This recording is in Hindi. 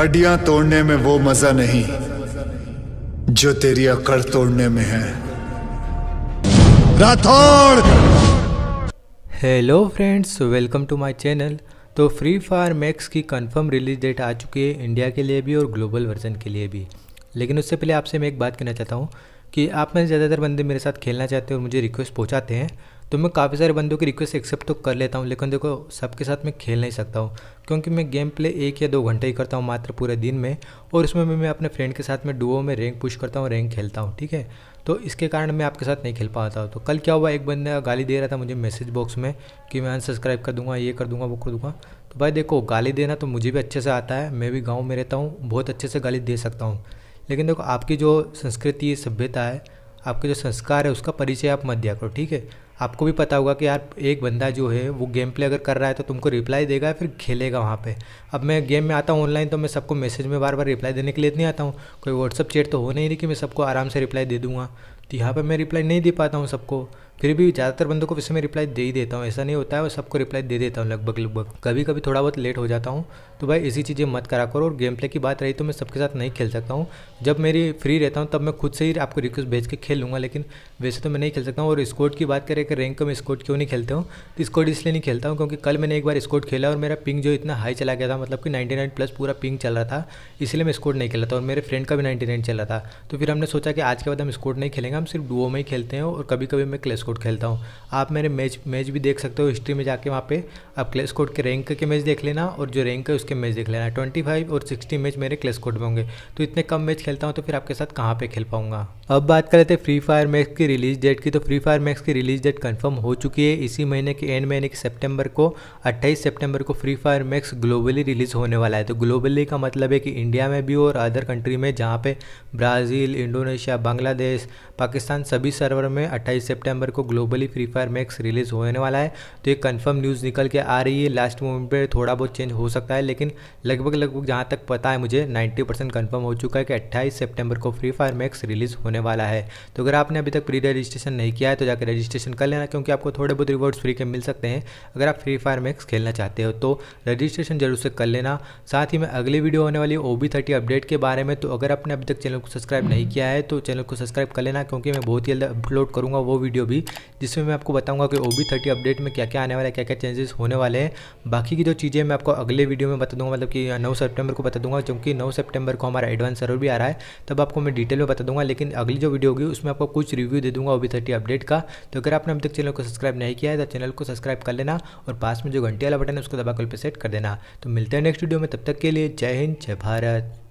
हड्डियां तोड़ने में वो मजा नहीं जो तेरी अकड़ तोड़ने में है hello friends welcome to my channel तो फ्री फायर मैक्स की कंफर्म रिलीज डेट आ चुकी है इंडिया के लिए भी और ग्लोबल वर्जन के लिए भी लेकिन उससे पहले आपसे मैं एक बात कहना चाहता हूँ कि आप में ज़्यादातर बंदे मेरे साथ खेलना चाहते हैं और मुझे रिक्वेस्ट पहुँचाते हैं तो मैं काफ़ी सारे बंदों की रिक्वेस्ट एक्सेप्ट तो कर लेता हूँ लेकिन देखो सबके साथ मैं खेल नहीं सकता हूँ क्योंकि मैं गेम प्ले एक या दो घंटे ही करता हूँ मात्र पूरे दिन में और उसमें मैं अपने फ्रेंड के साथ में डुओ में रैंक पुश करता हूँ रैंक खेलता हूँ ठीक है तो इसके कारण मैं आपके साथ नहीं खेल पाता तो कल क्या हुआ एक बंदा गाली दे रहा था मुझे मैसेज बॉक्स में कि मैं अनसब्सक्राइब कर दूंगा ये कर दूंगा वो कर दूंगा तो भाई देखो गाली देना तो मुझे भी अच्छे से आता है मैं भी गाँव में रहता हूँ बहुत अच्छे से गाली दे सकता हूँ लेकिन देखो आपकी जो संस्कृति सभ्यता है आपके जो संस्कार है उसका परिचय आप मत दिया करो ठीक है आपको भी पता होगा कि यार एक बंदा जो है वो गेम प्ले अगर कर रहा है तो तुमको रिप्लाई देगा फिर खेलेगा वहाँ पे अब मैं गेम में आता हूँ ऑनलाइन तो मैं सबको मैसेज में बार बार रिप्लाई देने के लिए नहीं आता हूँ कोई व्हाट्सअप चैट तो हो नहीं रही कि मैं सबको आराम से रिप्लाई दे दूँगा तो यहाँ पर मैं रिप्लाई नहीं दे पाता हूँ सबको फिर भी ज़्यादातर बंदों को वैसे मैं रिप्लाई दे ही देता हूँ ऐसा नहीं होता है वो सबको रिप्लाई दे देता हूँ लगभग लगभग कभी कभी थोड़ा बहुत लेट हो जाता हूँ तो भाई ऐसी चीज़ें मत करा करो और गेम प्ले की बात रही तो मैं सबके साथ नहीं खेल सकता हूँ जब मेरी फ्री रहता हूँ तब मैं खुद से ही आपको रिक्वेस्ट भेज के खेल लूँगा लेकिन वैसे तो मैं नहीं खेल सकता हूँ और स्कोर्ट की बात करें कि रैंक को मैं स्कोर्ट क्यों नहीं खेलता हूँ तो स्कोर्ट इसलिए नहीं खेलता हूँ क्योंकि कल मैंने एक बार स्कोर्ट खेला और मेरा पिंग जो इतना हाई चला गया था मतलब कि नाइन प्लस पूरा पिंग चल रहा था इसलिए मैं स्कोर्ट नहीं खेला था और मेरे फ्रेंड का भी 99 चल रहा था तो फिर हमने सोचा कि आज के बाद हम स्कोर्ट नहीं खेलेंगे हम सिर्फ डुओ में ही खेलते हैं और कभी कभी मैं क्लेश कोड खेलता हूँ आप मेरे मैच मैच भी देख सकते हो हिस्ट्री में जाके वहाँ पे आप क्लेस कोड के रैंक के मैच देख लेना और जो रैंक है उसके मैच देख लेना ट्वेंटी फाइव और सिक्सटी मैच मेरे क्लेस कोड में होंगे तो इतने कम मैच खेलता हूँ तो फिर आपके साथ कहाँ पर खेल पाऊँगा अब बात कर लेते हैं फ्री फायर मैक्स की रिलीज डेट की तो फ्री फायर मैक्स की रिलीज डेट कन्फर्म हो चुकी है इसी महीने के एंड महीने यानी सेप्टेम्बर को अट्ठाईस सेप्टेम्बर को Free fire Max globally release होने वाला है तो ग्लोबली का मतलब है कि इंडिया में भी और अदर कंट्री में जहाँ पे ब्राज़ील इंडोनेशिया बांग्लादेश पाकिस्तान सभी सर्वर में 28 सितंबर को को globally Free fire Max release होने वाला है तो ये कन्फर्म न्यूज़ निकल के आ रही है लास्ट मोमेंट पे थोड़ा बहुत चेंज हो सकता है लेकिन लगभग लगभग जहाँ तक पता है मुझे नाइन्टी परसेंट कन्फर्म हो चुका है कि अट्ठाईस सेप्टेम्बर को फ्री फायर मैक्स रिलीज़ होने वाला है तो अगर आपने अभी तक प्री रजिस्ट्रेशन नहीं किया है तो जाकर रजिस्ट्रेशन कर लेना क्योंकि आपको थोड़े बहुत रिवॉर्ड्स फ्री के मिल सकते हैं अगर आप फ्री फायर मैक्स खेलना चाहते हो तो रजिस्ट्रेशन जरूर से कर लेना साथ ही में अगली वीडियो होने वाली ओ बी थर्टी अपडेट के बारे में तो अगर आपने अभी तक चैनल को सब्सक्राइब नहीं किया है तो चैनल को सब्सक्राइब कर लेना क्योंकि मैं बहुत ही जल्द अपलोड करूंगा वो वीडियो भी जिसमें मैं आपको बताऊंगा कि ओ बी थर्टी अपडेट में क्या क्या आने वाला है क्या क्या चेंजेस होने वाले हैं बाकी की जो चीज़ें मैं आपको अगले वीडियो में बता दूंगा मतलब कि नौ सितंबर को बता दूंगा क्योंकि नौ सितंबर को हमारा एडवांस सर्वर भी आ रहा है तब आपको मैं डिटेल में बता दूंगा लेकिन अगली जो वीडियो होगी उसमें आपको कुछ रिव्यू दे दूंगा ओ बी थर्टी अपडेट का तो अगर आपने अभी तक चैनल को सब्सक्राइब नहीं किया है तो चैनल को सब्सक्राइब कर लेना और पास में जो घंटे वाला बटन है उसको दबाकर पर सेट कर देना तो मिलते हैं नेक्स्ट वीडियो में तब तक के लिए जय हिंद जय भारत